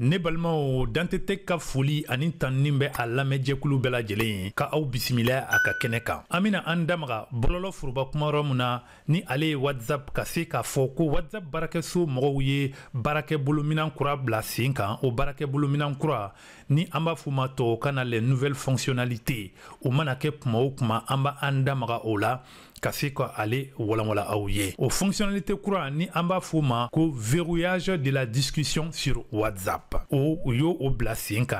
ne balimaw dante tɛ ka foli ani tanunin bɛ a lamɛnjɛkulu bɛɛ lajɛlen ye ka aw bisimila a ka kɛnɛ kan an bena an damaga bɔlɔlɔ foroba kuma yɔrɔ min na ni ale ye whatsapp ka se k'a fɔ ko whatsapp baarakɛso mɔgɔw ye baarakɛ bolominan kura bila sen kan o baarakɛ bolominan kura ni an b'a fɔ ma tubabukan na lɛ nouvɛle fonctionnalité o mana kɛ kuma o kuma an b' an damaga o la ka ka ale walawala aw ah ye o fonctionnalité kura ni an b'a verrouillage de la discussion sur whatsapp o u y'o o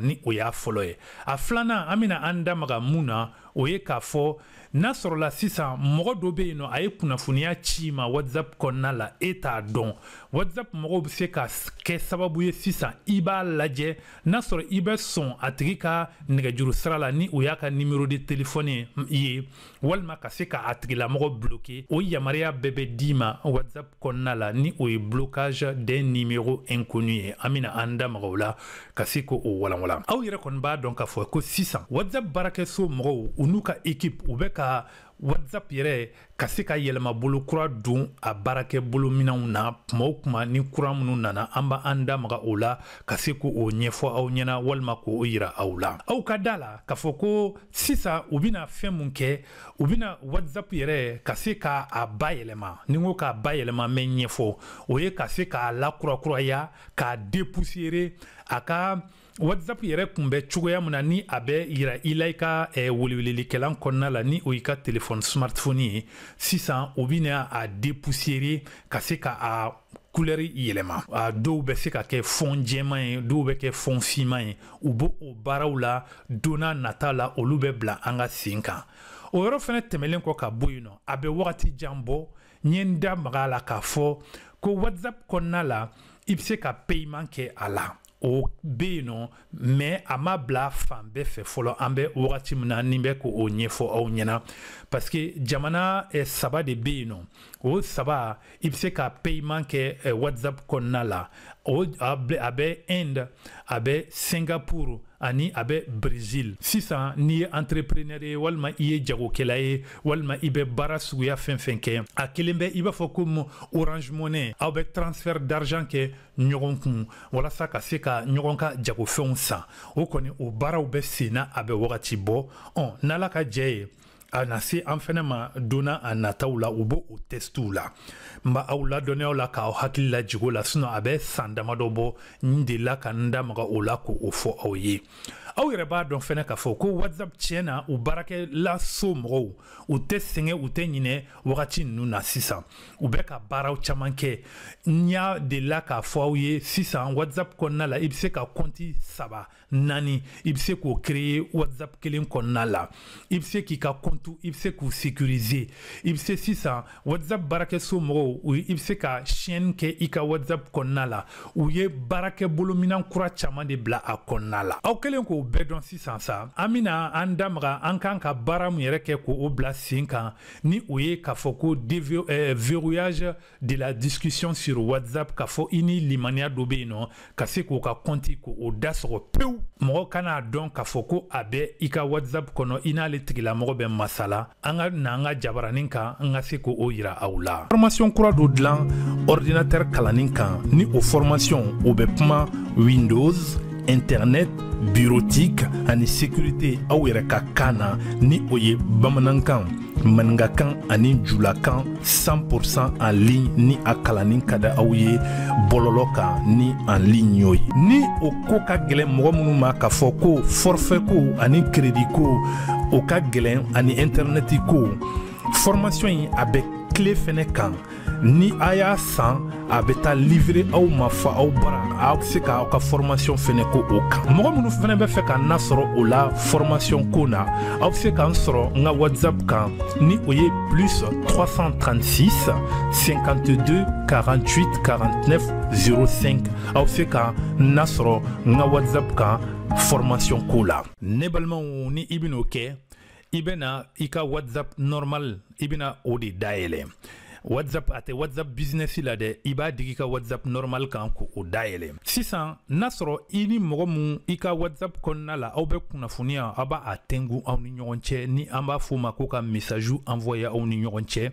ni o y'a fɔlɔ eh. ye a anda an bena an n'a sɔrɔla sisan mɔgɔ dɔ bɛ yen nɔ a ye kunnafoniya ci i ma whatsapp kɔnɔna la e t'a dɔn whatsapp mɔgɔw bɛ se ka kɛ sababu ye sisan i b'a lajɛ n'a sɔrɔ i bɛ sɔn a tigi ka nɛgɛjuru sira la ni o y'a ka nimero de telefɔni ye walima ka se k'a tigilamɔgɔ bloqué o yamaruya bɛɛ bɛ d'i ma whatsapp kɔnɔna la ni o ye blocage des numéros inconnus ye an bɛna an da maga o la ka se k'o walawala aw yɛrɛ kɔni b'a dɔn k'a fɔ ko sisan whatsapp baarakɛso mɔgɔw u n'u ka équipe u bɛ ka whatsapp yɛrɛ ka se ka yɛlɛma bolo kura don a baarakɛ bolominɛw na kuma o kuma ni kura minnu nana an b' an damaga o la ka se k'o ɲɛfɔ aw ɲɛna walima k'o yira aw la aw ka da la k'a fɔ ko sisan u bena fɛɛn mun kɛ u bena whatsapp yɛrɛ ka se k'a bayɛlɛma ni ko k'a bayɛlɛma mɛn ɲɛfɔ o ye ka se k'a lakurakuraya k'a depusere a ka whatsapp yɛrɛ kunbɛ cogoya min na ni a bɛ yira i la i ka eh, welewelelikalan kɔnɔna la ni o y'i ka telefɔni smartphone ye sisan o bi na a depusere ka se ka a kulɛri yɛlɛma a dɔw bɛ se ka kɛ fɔn jɛman ye dɔw bɛ kɛ fɔn finman ye u b' o baaraw la don n'a nata la olu bɛ bila an ka sen kan o yɔrɔ fɛnɛ tɛmɛlen kɔ ka bɔ yen nɔ a bɛ wagati jan bɔ n ye n da maga a la k'a fɔ ko whatsapp kɔnɔna la i bɛ se ka paiement kɛ a la o bɛ yen nɔ mɛ a ma bila fan bɛɛ fɛ fɔlɔ an bɛ wagati min na ni bɛ k'o ɲɛfɔ aw ɲɛna paseke jamana eh, saba de bɛ yen nɔ o saba i bɛ se ka paiement kɛ eh, whatsapp kɔnɔna la o a bɛ a bɛ inde a bɛ singapour ani a bɛ brésil sisan n'i ye entrepreneur ye walima i ye jagokɛla ye walima i bɛ baara suguya fɛn fɛn kɛ a kelen bɛ i b'a fɔ komi orange monnaie aw bɛ transfert d'argent kɛ ɲɔgɔn kun walasa ka se ka ɲɔgɔn ka jagofɛnw san o kɔni o baaraw bɛ sen na a bɛ wagati bɔ ɔ n'ala ka jɛ ye a na se an fɛnɛ ma donna a nataw la u b' o tɛstuw la n b' aw ladɔnniyaw la k'aw hakili lajigo la sinɔ a bɛ san damadɔ bɔ n delila ka n damaga o la k'o fɔ aw ye aw yɛrɛ b'a dɔn fɛnɛ k'a fɔ ko whatsapp tiɲɛ na u baarakɛlaso mɔgɔw u tɛ sɛgɛn u tɛ ɲinɛ wagati nunu na sisan u bɛ ka baaraw caaman kɛ n y'a delila k'a fɔ aw ye sisan whatsapp kɔnɔna la i be se ka kɔnti saba naani i be se k'o kreye whatsapp kelen kɔnɔna la i be se k'i ka kɔnti kutu i bɛ se k'u sécuriser i bɛ se sisan whatsapp baarakɛso mɔgɔw i bɛ se ka chaîne kɛ i ka whatsapp kɔnɔna la u ye baarakɛ bolominɛn kura caman de bila a kɔnɔna la aw kɛlen k'o bɛɛ dɔn sisan sa an bɛna an da maga an kan ka baara min yɛrɛ kɛ k'o bila sen kan ni o ye k'a fɔ ko verrouillage de la discussion sur whatsapp k'a fɔ i ni limaniya dɔ bɛ yen nɔ ka se k'o ka compte k'o da sɔgɔ pewu mɔgɔ kan'a dɔn k'a fɔ ko a bɛ i ka whatsapp kɔnɔ i n'ale tigilamɔgɔ bɛ ma masala an ka na an ka jabaranin kan an ka se k'o yira aw la formation kura dɔ dilan ordinateur kalannin kan ni o formation o bɛ kuma windows internet bureautique ani sécurité aw yɛrɛ ka kan na ni o ye bamanankan maninkakan ani julakan 100% en ligne ni a kalannin ka da aw ye bɔlɔlɔ kan ni en ligne y'o ye ni o ko ka gɛlɛn mɔgɔ minnu ma k'a fɔ ko forfait ko ani crédit ko o ka gɛlɛn ani internet ko formation yi a bɛ Les fɛnɛ ni a avait à a au livré au aw au bras à bara au. be formation k'aw au cas. fɛnɛ ko o kan mɔgɔ minw fɛnɛ la formation qu'on na aw whatsapp ni o plus 336 52 48 49 05 au be à nassau n ka whatsapp kan Formation ni i i bɛna i ka whatsapp normal i bɛna o de dayɛlɛ whatsapp a tɛ whatsapp business la dɛ i b'a digi i ka whatsapp normal kan ko o dayɛlɛ sisan n'a sɔrɔ i ni mɔgɔ mun i ka whatsapp kɔnɔna la aw bɛ kunnafoniya aw b'a a tɛngu aw ni ɲɔgɔn cɛ ni an b'a fɔ ma ko ka misaju envoyer aw ni ɲɔgɔn cɛ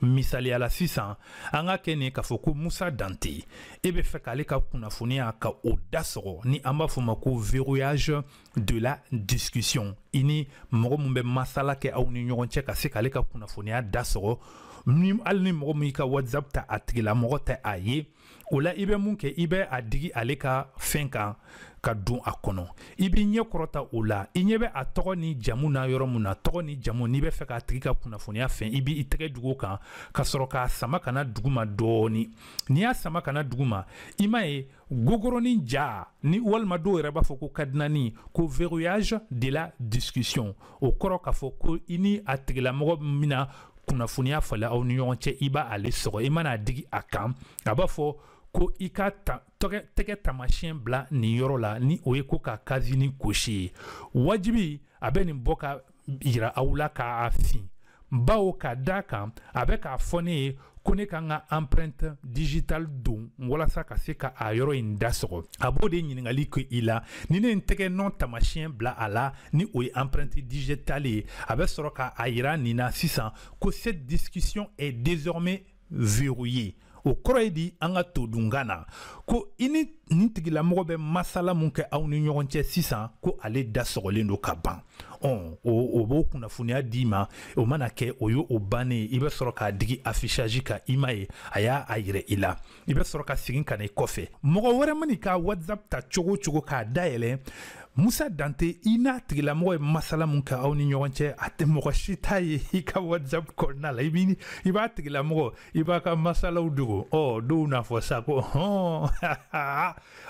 misaliyala sisan an ka kɛ nin k'a fɔ ko musa dante e bɛ fɛ k'ale ka kunnafoniya ka o da sɔgɔ ni an b'a fɔ ma ko verrouillage de la discussion i ni mɔgɔ min bɛ masala kɛ aw ni ɲɔgɔn cɛ ka se k'ale ka kunnafoniya da sɔgɔ ni hali ni mɔgɔ min i ka whatsapp ta a tigila mɔgɔ tɛ a ye o la i bɛ mun kɛ i bɛ a digi ale ka fɛn kan ka dun a kɔnɔ i b'i ɲɛ kɔrɔta o la i ɲɛ bɛ a tɔgɔ ni jamu na yɔrɔ mun na tɔgɔ ni jamu n'i bɛ fɛ k'a tigi ka kunnafoniya fɛn i b'i tɛgɛ jugu kan ka sɔrɔ k'a sama kana duguma dɔɔni n'i y'a sama kana duguma i m'a ye gogoroni ja ni walima dɔw yɛrɛ b'a fɔ ko kadinani ko verrouillage de la discussion o kɔrɔ k'a fɔ ko i ni a tigilamɔgɔ min na kunnafoniya fala aw ni ɲɔgɔn cɛ i b'ale sɔgɔ i man'a digi a kan a b'a fɔ ko i ka ta tɛgɛ ni bila la ni o ye ka kazini gosi ye wajibi a bɛ nin bɔ ka yira aw k'a fin bawo a ko ne ka empreinte digital don walasa ka se ka a yɔrɔ in dasɔgɔ ni ne ye n tɛgɛ nɔ a la ni o empreinte digitale ye a bɛ sɔrɔ sisan ko cette discussion est désormais verrouillée o kɔrɔ ye di an ka todunkan na ko i ni nin tigilamɔgɔ bɛ masala min kɛ aw ni ɲɔgɔn cɛ sisan ko ale da sɔgɔlen don ka ban ɔn o o b'o kunnafoniya d'i ma o mana kɛ o y' o bannen i bɛ sɔrɔ k'a digi affichage kan i ma ye a y'a a yɛrɛ i la i bɛ sɔrɔ ka segin ka na i kɔfɛ mɔgɔ wɛrɛ man'i ka whatsapp ta cogo o cogo k'a dayɛlɛ musa dante i n'a tigilamɔgɔ ye masala mun ka aw ni ɲɔgɔn cɛ a tɛ mɔgɔ si t'a ye i ka whatsapp kɔnɔna la i b'i i b'a tigilamɔgɔ i b'a ka masalaw dogo ɔ dɔw n'a fɔ sa ko hɔn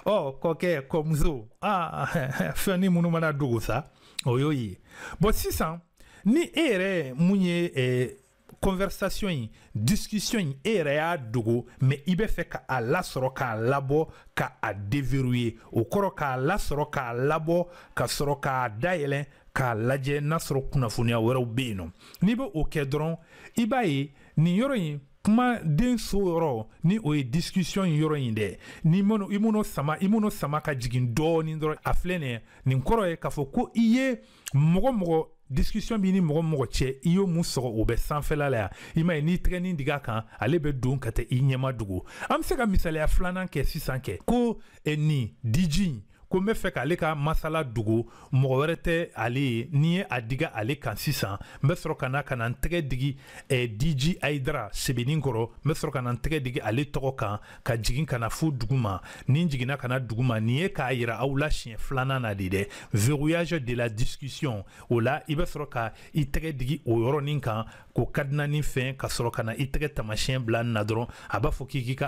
ɔ kɔkɛ kɔmuso ah fɛnni minnu mana dogo sa o y'o ye bɔn sisan ni e yɛrɛ mun ye conversation in discussion in e yɛrɛ y'a dogo mɛ i bɛ fɛ ka a lasɔrɔ k'a labɔ ka a deverouiller o kɔrɔ k'a lasɔrɔ k'a labɔ ka sɔrɔ k'a dayɛlɛ k'a lajɛ n'a sɔrɔ kunnafoniya wɛrɛw bɛ yen nɔ n'i bɛ o kɛ dɔrɔn i b'a ye nin yɔrɔ in kumaden so yɔrɔ ni o ye discussion yɔrɔ in dɛ ni mano, i m'o sama i m'o sama ka jigin dɔɔnin dɔrɔn a filɛ nin ye nin kɔrɔ ye k'a fɔ ko i ye mɔgɔ mɔgɔ discussion b'i ni mɔgɔ mɔgɔ cɛ i y'o mun sɔrɔ o bɛ sanfɛla la yan i m'a ye n'i tɛgɛni dig'a kan ale bɛ don ka taa i ɲɛma dogo an be se ka misaliya filanan kɛ sisan kɛ ko eh, nin diji ko n be fɛ k'ale ka masala dogo mɔgɔ wɛrɛ tɛ ale ye ni ye a diga ale kan sisan n be sɔrɔ ka na ka na n tɛgɛ digi eh, diji aidara sebenin kɔrɔ n be sɔrɔ ka na n tɛgɛ digi ale tɔgɔ kan ka jigin ka na fo dugu ma ni n jiginna ka na dugu ma nin ye k'a yira aw la siɲɛ filanan na de dɛ verrouillage de la discussion o la i be sɔrɔ ka i tɛgɛ digi o yɔrɔnin kan k'o kadnani fin na nin ka sɔrɔ ka na i tɛgɛ tamasiyɛn bila nin na dɔrɔn a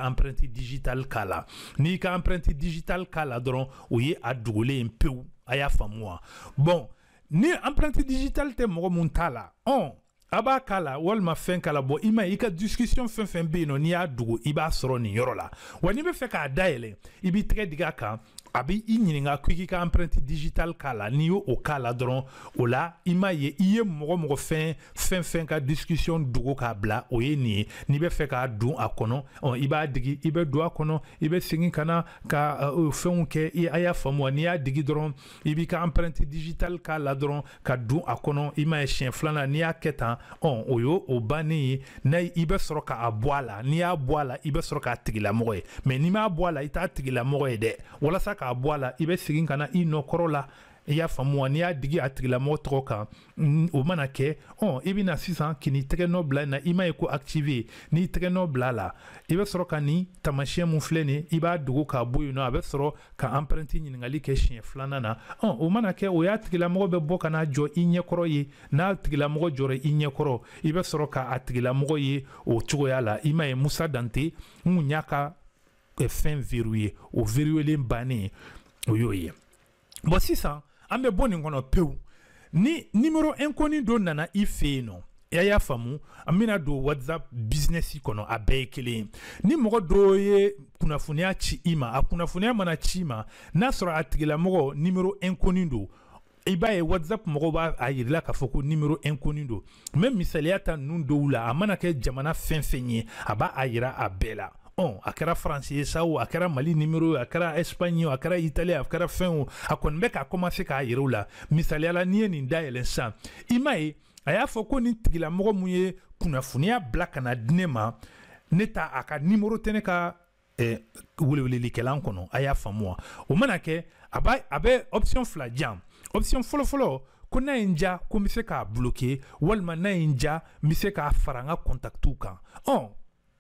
empreinte digital k'a n'i ka empreinte digital k'a la dɔrɔn o ye a dogolen ye pewu a y'a bon ni empreinte digital tɛ mɔgɔ mun t'a la ɔn a b'a k'a la walima fɛn k'a la bɔn i ma i ka discussion fɛn fɛn bɛ yen nɔ n'i y'a dogo i b'a sɔrɔ nin yɔrɔ la wa n'i bɛ fɛ k'a dayɛlɛ i b'i tɛgɛ digi Abi, bɛ kwiki ka empreinte digital k'a la n'i o k'a la ola m'a ye i ye mɔgɔ mɔgɔ fin, fin, ka discussion dugo k'a bla, o ye n'i be fe k'a don akono On ɔ digi ibe bɛ don ibe kɔnɔ ka na ka fɛnw i aya n'i digi dron Ibi ka empreinte digital. k'a ladron, ka dun akono, ima i m'a ye siɲɛ n'i hein. On, o y'o o bannen ye n'a i bɛ sɔrɔ k'a bɔ la n'i y'a la i bɛ n'i m'a abwala ita la i t'a wala saka. k'a bɔ a la i bɛ segin ka na i nɔkɔrɔ la i y'a faamu wa n'i y'a digi a tigilamɔgɔ tɔgɔ kan o mana kɛ ɔn i bɛna sisan k'i ni tɛgɛ nɔ bila na oh, i m'a ye ko active n'i tɛgɛ nɔ bila a la i bɛ sɔrɔ ka nin taamasiyɛn min filɛ nin i b'a dogo k'a bɔ yen nɔ a bɛ sɔrɔ ka empreinte ɲininkali kɛ siɲɛ filanan na ɔn o mana kɛ o y'a tigilamɔgɔ bɛ bɔ ka n'a jɔ i ɲɛkɔrɔ ye n'a tigilamɔgɔ jɔra i ɲɛkɔrɔ i bɛ sɔrɔ ka a tigilamɔgɔ ye o cogoya la i m'a ye musa dante n kun y'a ka fɛn verifier o verifiyelen bannen o y'o ye bon sisan an bɛ bɔ nin kɔnɔ pewu ni numéro inconnu dɔ nana i fɛ yen nɔ i y'a faamu an bɛna don whatsapp business kɔnɔ a bɛɛ ye kelen ye ni mɔgɔ dɔ ye kunnafoniya ci i ma a kunnafoniya mana ci i ma n'a sɔrɔ a tigilamɔgɔ numéro inconnu don i e b'a ye whatsapp mɔgɔw b'a a yirila k'a fɔ ko numéro inconnu don n bɛ misaliya ta ninnu dɔw la a mana kɛ jamana fɛn fɛn ye a b'a a yira a bɛɛ la ɔ a kɛra faransi ye sa o a kɛra mali nimero ye a kɛra ɛsipaɲi o a kɛra itali a kɛra fɛn o a kɔni bɛ k'a kɔmase k'a yɛrɛ u la misaliyala n'i ye nin dayɛlɛ sisan i m'a ye a y'a fɔ ko nin tigilamɔgɔ mun ye kunnafoniya bila ka na di ne ma ne ta a ka nimoro tɛ ne ka eh, welewelelikalan kɔnɔ a y'a faamu wa o mana kɛ a b'a a bɛ option fila jan option fɔlɔfɔlɔ ko n'a ye n ja ko n bɛ se k'a bloquer walima n'a ye n ja n bɛ se k'a fara n ka contacts kan ɔn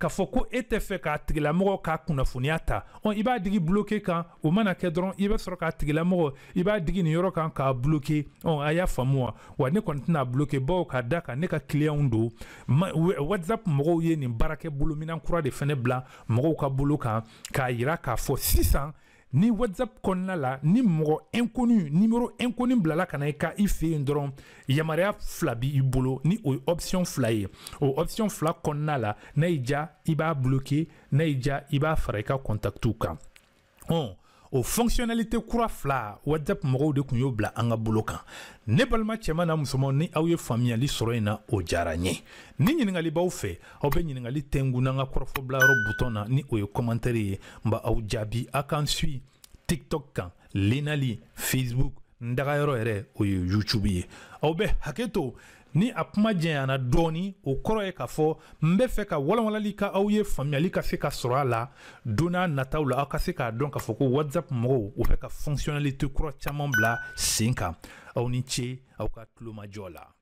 k'a fɔ ko e tɛ fɛ k'a tigilamɔgɔ k'a kunnafoniya ta i b'a digi bloke kan o mana kɛ dɔrɔn i bɛ sɔrɔ k'a tigilamɔgɔ i b'a digi nin yɔrɔ kan k'a bloke a y'a faamu wa wa ne kɔni tɛna bloke baw ka da kan ne ka kiliyanw do whatsapp mɔgɔw ye nin baarakɛ bolominɛ kura de fɛnɛ bila mɔgɔw ka bolo kan k'a yira k'a fɔ sisan ni whatsapp konna la ni mɔgɔ inconnu numéro inconnu blala ka na i ka i fɛ ni o option fly, au option fla konna la iba iba bloquer n'a il va o fonctionnalité kura fila whatsapp mɔgɔw de kun y'o bila an ka bolo kan ne balima cɛman n'a musomanw ni aw ye faamuyali sɔrɔ in na o diyara n ye ni ɲiningali b'aw fɛ aw bɛ ɲiningali tɛngu n'an ka kɔrɔfɔbilayɔrɔ butɔn na ni o ye kɔmantɛri ye n ba aw jaabi a kan sui tiktok kan lenali facebook n dagayɔrɔ yɛrɛ o ye youtube ye aw bɛ hakɛ to ni a kuma janyana dɔɔni o kɔrɔ ye k'a fɔ n bɛ fɛ ka walawalali ka aw ye faamuyali ka se ka sɔrɔ a la don n'a nataw la aw ka se k'a dɔn k'a fɔ ko whatsapp mɔgɔw o fɛ ka fonctionnalité kura caman bila sen kan aw ni ce aw ka tulomajɔ la